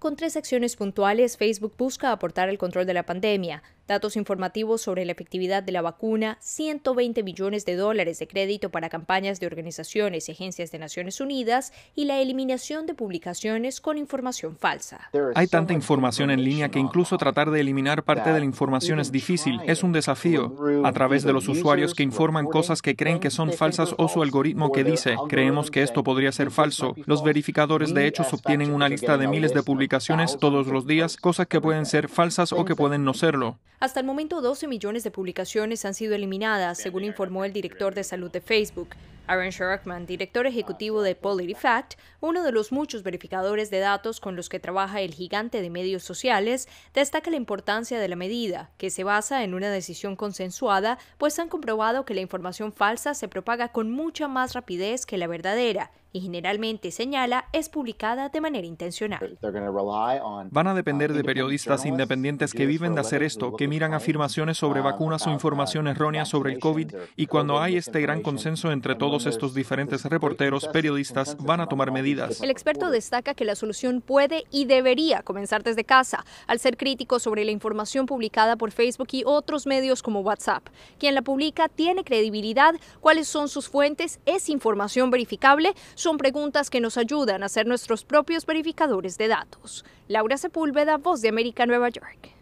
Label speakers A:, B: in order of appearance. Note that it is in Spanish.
A: Con tres acciones puntuales, Facebook busca aportar el control de la pandemia, datos informativos sobre la efectividad de la vacuna, 120 millones de dólares de crédito para campañas de organizaciones y agencias de Naciones Unidas y la eliminación de publicaciones con información falsa. Hay
B: tanta información en línea que incluso tratar de eliminar parte de la información es difícil, es un desafío. A través de los usuarios que informan cosas que creen que son falsas o su algoritmo que dice, creemos que esto podría ser falso, los verificadores de hechos obtienen una lista de miles de publicaciones todos los días, cosas que pueden ser falsas o que pueden no serlo.
A: Hasta el momento, 12 millones de publicaciones han sido eliminadas, según informó el director de salud de Facebook. Aaron Sharkman, director ejecutivo de PolitiFact, uno de los muchos verificadores de datos con los que trabaja el gigante de medios sociales, destaca la importancia de la medida, que se basa en una decisión consensuada, pues han comprobado que la información falsa se propaga con mucha más rapidez que la verdadera y generalmente señala es publicada de manera intencional.
B: Van a depender uh, de periodistas independientes que viven de hacer esto, que miran afirmaciones sobre um, vacunas o uh, información errónea sobre el COVID y cuando hay este gran consenso entre todos estos diferentes reporteros, periodistas van a tomar medidas.
A: El experto destaca que la solución puede y debería comenzar desde casa, al ser crítico sobre la información publicada por Facebook y otros medios como WhatsApp. Quien la publica tiene credibilidad, cuáles son sus fuentes, es información verificable, son preguntas que nos ayudan a ser nuestros propios verificadores de datos. Laura Sepúlveda, Voz de América, Nueva York.